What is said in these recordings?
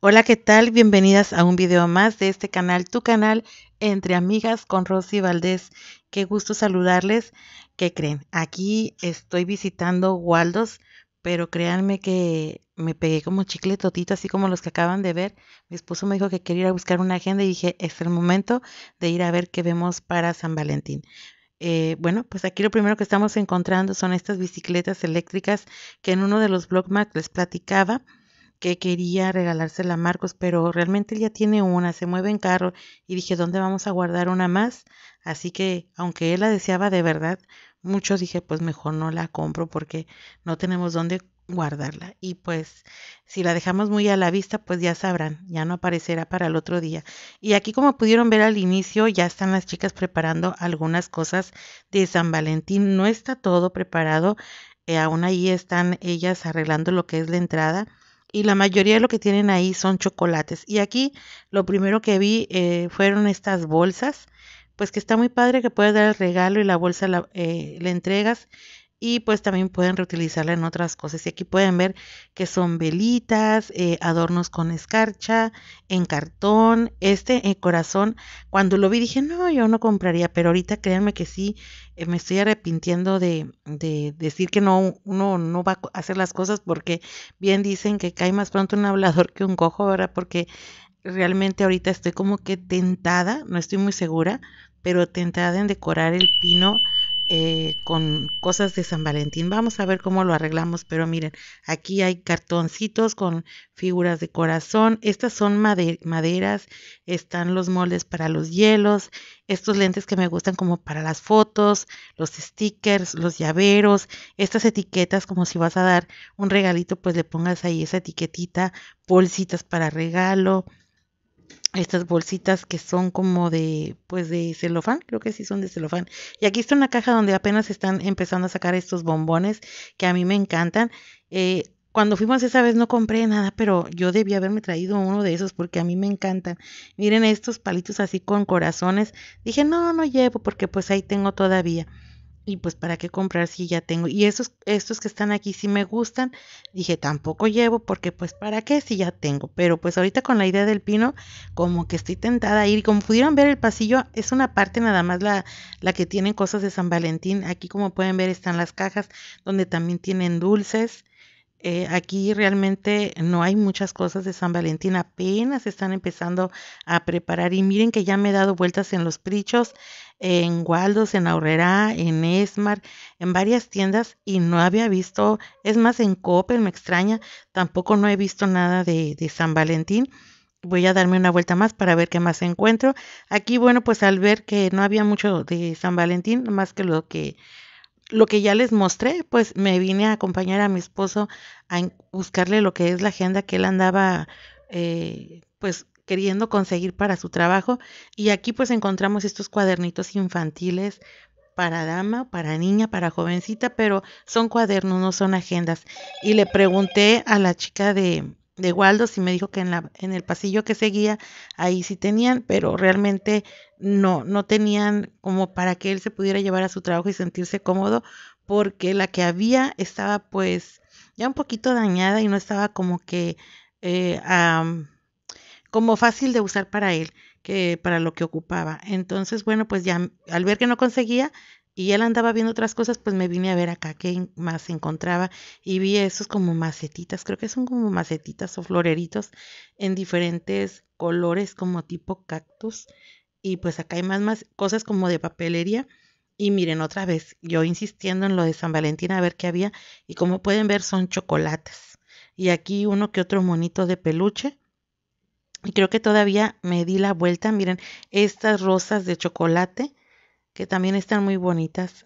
Hola, ¿qué tal? Bienvenidas a un video más de este canal, tu canal Entre Amigas con Rosy Valdés. Qué gusto saludarles. ¿Qué creen? Aquí estoy visitando Waldos, pero créanme que me pegué como chicle totito, así como los que acaban de ver. Mi esposo me dijo que quería ir a buscar una agenda y dije, es el momento de ir a ver qué vemos para San Valentín. Eh, bueno, pues aquí lo primero que estamos encontrando son estas bicicletas eléctricas que en uno de los blogmas les platicaba que quería regalársela a Marcos, pero realmente ya tiene una, se mueve en carro y dije, ¿dónde vamos a guardar una más? Así que, aunque él la deseaba de verdad, muchos dije, pues mejor no la compro porque no tenemos dónde guardarla. Y pues si la dejamos muy a la vista, pues ya sabrán, ya no aparecerá para el otro día. Y aquí como pudieron ver al inicio, ya están las chicas preparando algunas cosas de San Valentín. No está todo preparado, eh, aún ahí están ellas arreglando lo que es la entrada y la mayoría de lo que tienen ahí son chocolates. Y aquí lo primero que vi eh, fueron estas bolsas, pues que está muy padre que puedes dar el regalo y la bolsa la, eh, le entregas y pues también pueden reutilizarla en otras cosas. Y aquí pueden ver que son velitas, eh, adornos con escarcha, en cartón. Este en corazón, cuando lo vi dije, no, yo no compraría, pero ahorita créanme que sí, eh, me estoy arrepintiendo de, de, decir que no, uno no va a hacer las cosas porque bien dicen que cae más pronto un hablador que un cojo, ¿verdad? Porque realmente ahorita estoy como que tentada, no estoy muy segura, pero tentada en decorar el pino eh, con cosas de San Valentín. Vamos a ver cómo lo arreglamos, pero miren, aquí hay cartoncitos con figuras de corazón. Estas son maderas, están los moldes para los hielos, estos lentes que me gustan como para las fotos, los stickers, los llaveros, estas etiquetas como si vas a dar un regalito, pues le pongas ahí esa etiquetita, bolsitas para regalo estas bolsitas que son como de, pues de celofán, creo que sí son de celofán. Y aquí está una caja donde apenas están empezando a sacar estos bombones que a mí me encantan. Eh, cuando fuimos esa vez no compré nada, pero yo debí haberme traído uno de esos porque a mí me encantan. Miren estos palitos así con corazones. Dije, no, no llevo porque pues ahí tengo todavía y pues para qué comprar si ya tengo. Y esos, estos que están aquí si me gustan. Dije, tampoco llevo porque pues para qué si ya tengo. Pero pues ahorita con la idea del pino, como que estoy tentada a ir. Como pudieron ver el pasillo, es una parte nada más la, la que tienen cosas de San Valentín. Aquí como pueden ver están las cajas donde también tienen dulces. Eh, aquí realmente no hay muchas cosas de San Valentín, apenas están empezando a preparar y miren que ya me he dado vueltas en los prichos, en Waldos, en Aurrera, en Esmar, en varias tiendas y no había visto, es más, en Coppel me extraña, tampoco no he visto nada de, de San Valentín voy a darme una vuelta más para ver qué más encuentro. Aquí, bueno, pues al ver que no había mucho de San Valentín, más que lo que lo que ya les mostré, pues me vine a acompañar a mi esposo a buscarle lo que es la agenda que él andaba, eh, pues queriendo conseguir para su trabajo. Y aquí pues encontramos estos cuadernitos infantiles para dama, para niña, para jovencita, pero son cuadernos, no son agendas. Y le pregunté a la chica de, de Waldos y me dijo que en, la, en el pasillo que seguía ahí sí tenían, pero realmente no, no tenían como para que él se pudiera llevar a su trabajo y sentirse cómodo porque la que había estaba pues ya un poquito dañada y no estaba como que eh, como fácil de usar para él que para lo que ocupaba. Entonces, bueno, pues ya al ver que no conseguía, y él andaba viendo otras cosas, pues me vine a ver acá qué más encontraba y vi esos como macetitas, creo que son como macetitas o floreritos en diferentes colores como tipo cactus y pues acá hay más, más cosas como de papelería. Y miren otra vez, yo insistiendo en lo de San Valentín a ver qué había y como pueden ver son chocolates. Y aquí uno que otro monito de peluche. Y creo que todavía me di la vuelta. Miren, estas rosas de chocolate que también están muy bonitas.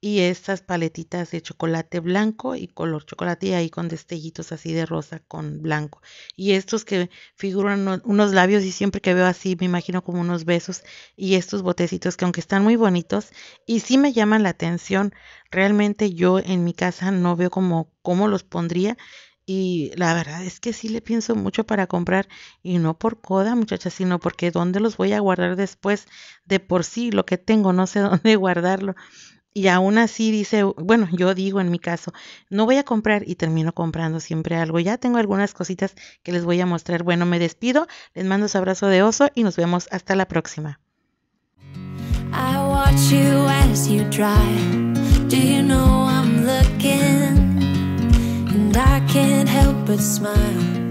Y estas paletitas de chocolate blanco y color chocolate y ahí con destellitos así de rosa con blanco. Y estos que figuran unos labios y siempre que veo así me imagino como unos besos. Y estos botecitos que aunque están muy bonitos y sí me llaman la atención, realmente yo en mi casa no veo como cómo los pondría y la verdad es que sí le pienso mucho para comprar y no por coda, muchachas, sino porque dónde los voy a guardar después de por sí lo que tengo, no sé dónde guardarlo. Y aún así dice, bueno, yo digo en mi caso, no voy a comprar y termino comprando siempre algo. Ya tengo algunas cositas que les voy a mostrar. Bueno, me despido, les mando su abrazo de oso y nos vemos hasta la próxima. help but smile.